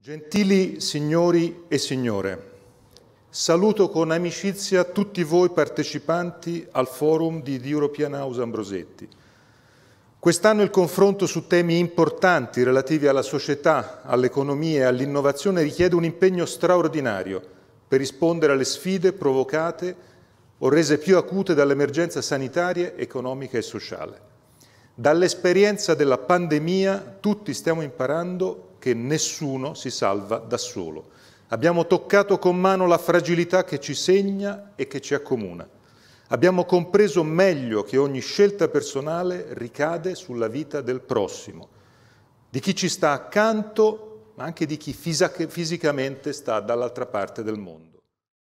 Gentili signori e signore, saluto con amicizia tutti voi partecipanti al forum di The European House Ambrosetti. Quest'anno il confronto su temi importanti relativi alla società, all'economia e all'innovazione richiede un impegno straordinario per rispondere alle sfide provocate o rese più acute dall'emergenza sanitaria, economica e sociale. Dall'esperienza della pandemia tutti stiamo imparando che nessuno si salva da solo. Abbiamo toccato con mano la fragilità che ci segna e che ci accomuna. Abbiamo compreso meglio che ogni scelta personale ricade sulla vita del prossimo, di chi ci sta accanto, ma anche di chi fisicamente sta dall'altra parte del mondo.